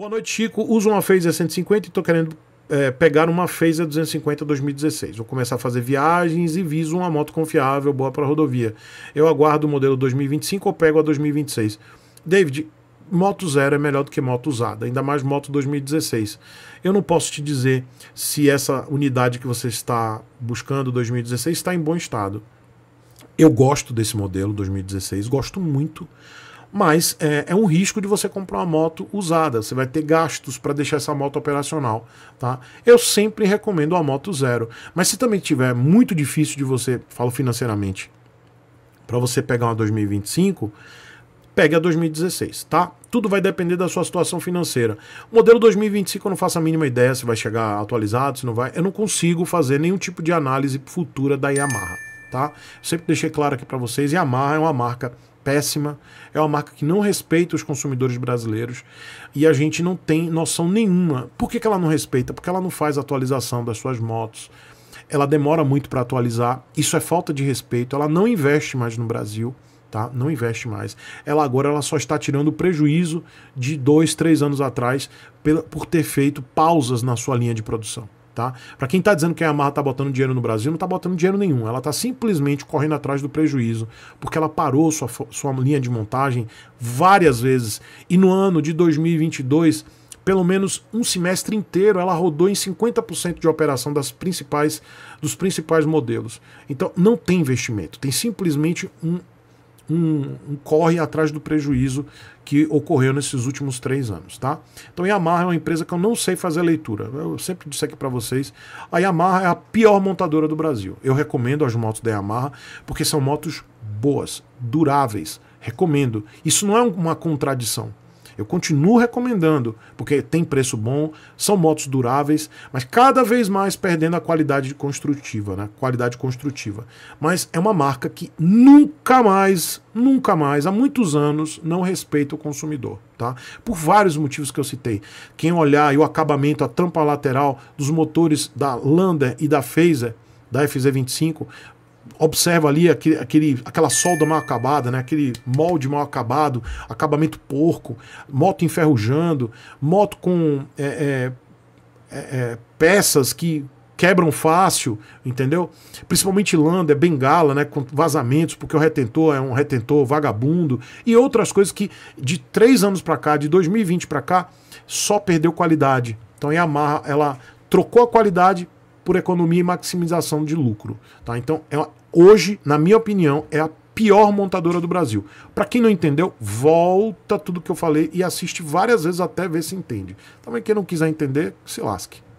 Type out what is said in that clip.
Boa noite, Chico. Uso uma Phaser 150 e estou querendo é, pegar uma Phaser 250 2016. Vou começar a fazer viagens e viso uma moto confiável, boa para rodovia. Eu aguardo o modelo 2025 ou pego a 2026. David, moto zero é melhor do que moto usada, ainda mais moto 2016. Eu não posso te dizer se essa unidade que você está buscando 2016 está em bom estado. Eu gosto desse modelo 2016, gosto muito mas é, é, um risco de você comprar uma moto usada. Você vai ter gastos para deixar essa moto operacional, tá? Eu sempre recomendo a moto zero, mas se também tiver muito difícil de você, falo financeiramente, para você pegar uma 2025, pegue a 2016, tá? Tudo vai depender da sua situação financeira. O modelo 2025 eu não faço a mínima ideia se vai chegar atualizado, se não vai. Eu não consigo fazer nenhum tipo de análise futura da Yamaha, tá? Sempre deixei claro aqui para vocês, Yamaha é uma marca péssima, é uma marca que não respeita os consumidores brasileiros e a gente não tem noção nenhuma. Por que, que ela não respeita? Porque ela não faz atualização das suas motos, ela demora muito para atualizar, isso é falta de respeito, ela não investe mais no Brasil. Tá? Não investe mais. Ela agora ela só está tirando o prejuízo de dois, três anos atrás por ter feito pausas na sua linha de produção. Tá? Para quem está dizendo que a Yamaha está botando dinheiro no Brasil, não está botando dinheiro nenhum. Ela está simplesmente correndo atrás do prejuízo, porque ela parou sua, sua linha de montagem várias vezes. E no ano de 2022, pelo menos um semestre inteiro, ela rodou em 50% de operação das principais, dos principais modelos. Então não tem investimento, tem simplesmente um um, um, corre atrás do prejuízo que ocorreu nesses últimos três anos, tá? Então Yamaha é uma empresa que eu não sei fazer leitura. Eu sempre disse aqui para vocês, a Yamaha é a pior montadora do Brasil. Eu recomendo as motos da Yamaha porque são motos boas, duráveis. Recomendo. Isso não é uma contradição. Eu continuo recomendando, porque tem preço bom, são motos duráveis, mas cada vez mais perdendo a qualidade construtiva, né? Qualidade construtiva. Mas é uma marca que nunca mais, nunca mais, há muitos anos, não respeita o consumidor, tá? Por vários motivos que eu citei. Quem olhar o acabamento, a tampa lateral dos motores da Lander e da Phaser, da FZ25, observa ali aquele, aquele, aquela solda mal acabada, né? aquele molde mal acabado, acabamento porco, moto enferrujando, moto com é, é, é, é peças que quebram fácil, entendeu? Principalmente Landa, Bengala, né, com vazamentos, porque o retentor é um retentor vagabundo e outras coisas que de três anos para cá, de 2020 para cá, só perdeu qualidade. Então a Yamaha, ela trocou a qualidade por economia e maximização de lucro. Tá? Então, é uma, hoje, na minha opinião, é a pior montadora do Brasil. Para quem não entendeu, volta tudo que eu falei e assiste várias vezes até ver se entende. Também quem não quiser entender, se lasque.